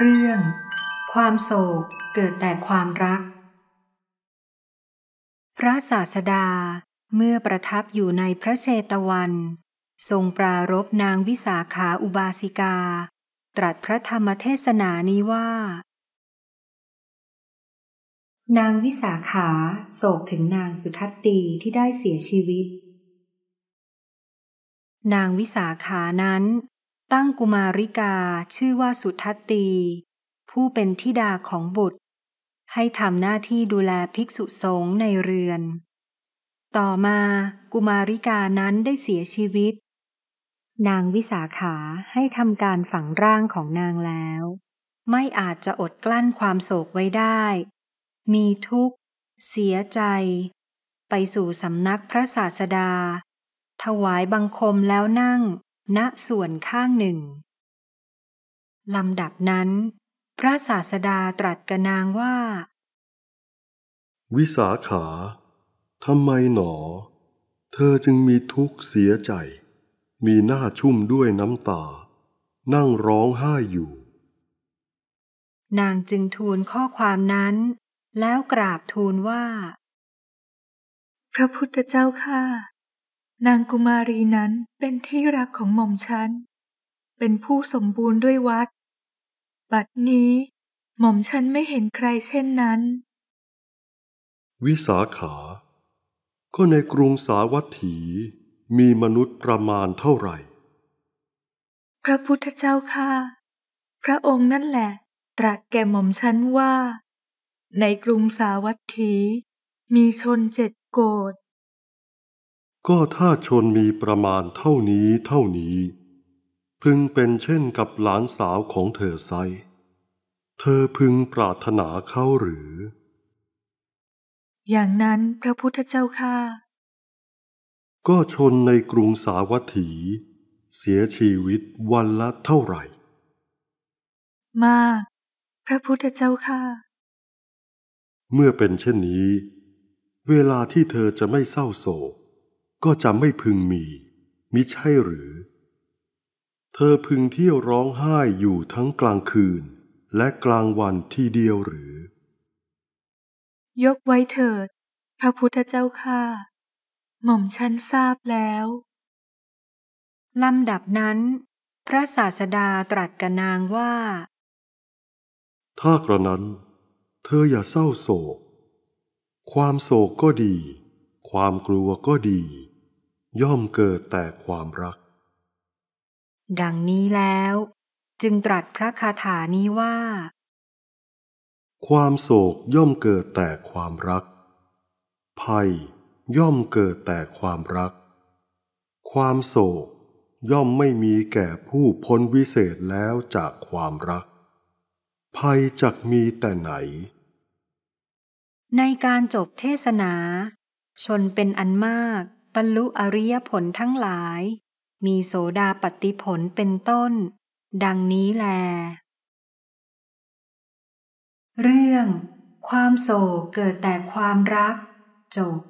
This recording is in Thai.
เรื่องความโศกเกิดแต่ความรัก พระศาสดาเมื่อประทับอยู่ในพระเชตวัน ทรงปรารบนางวิสาขาอุบาสิกา ตรัสพระธรรมเทศนานี้ว่า นางวิสาขาโศกถึงนางสุทัตตีที่ได้เสียชีวิต นางวิสาขานั้นตั้งกุมาริกาชื่อว่าสุทัตตี ผู้เป็นธิดาของบุตร ให้ทำหน้าที่ดูแลภิกษุสงฆ์ในเรือน ต่อมากุมาริกานั้นได้เสียชีวิต นางวิสาขาให้ทำการฝังร่างของนางแล้ว ไม่อาจจะอดกลั้นความโศกไว้ได้ มีทุกข์เสียใจ ไปสู่สำนักพระศาสดา ถวายบังคมแล้วนั่งณส่วนข้างหนึ่ง ลำดับนั้น พระศาสดาตรัสกนางว่า วิสาขาทำไมหนอ เธอจึงมีทุกข์เสียใจ มีหน้าชุ่มด้วยน้ำตา นั่งร้องไห้อยู่ นางจึงทูลข้อความนั้น แล้วกราบทูลว่า พระพุทธเจ้าข้านางกุมารีนั้นเป็นที่รักของหม่อมฉัน เป็นผู้สมบูรณ์ด้วยวัด บัดนี้หม่อมฉันไม่เห็นใครเช่นนั้น วิสาขา ก็ในกรุงสาวัตถีมีมนุษย์ประมาณเท่าไหร่ พระพุทธเจ้าค่ะ พระองค์นั่นแหละตรัสแก่หม่อมฉันว่า ในกรุงสาวัตถีมีชนเจ็ดโกดก็ถ้าชนมีประมาณเท่านี้เท่านี้พึงเป็นเช่นกับหลานสาวของเธอไซ เธอพึงปรารถนาเขาหรือ อย่างนั้นพระพุทธเจ้าค่ะ ก็ชนในกรุงสาวัตถี เสียชีวิตวันละเท่าไหร่ มากพระพุทธเจ้าค่ะ เมื่อเป็นเช่นนี้ เวลาที่เธอจะไม่เศร้าโศกก็จะไม่พึงมี มิใช่หรือ เธอพึงเที่ยวร้องไห้อยู่ทั้งกลางคืน และกลางวันทีเดียวหรือ ยกไว้เถิด พระพุทธเจ้าค่าหม่อมฉันทราบแล้ว ลำดับนั้น พระศาสดาตรัสกับนางว่า ถ้ากระนั้น เธออย่าเศร้าโศก ความโศกก็ดี ความกลัวก็ดีย่อมเกิดแต่ความรัก ดังนี้แล้ว จึงตรัสพระคาถานี้ว่า ความโศกย่อมเกิดแต่ความรัก ภัยย่อมเกิดแต่ความรัก ความโศกย่อมไม่มีแก่ผู้พ้นวิเศษแล้วจากความรัก ภัยจักมีแต่ไหน ในการจบเทศนา ชนเป็นอันมากบรรลุอริยผลทั้งหลาย มีโสดาปติผลเป็นต้น ดังนี้แล เรื่อง ความโศกเกิดแต่ความรักจบ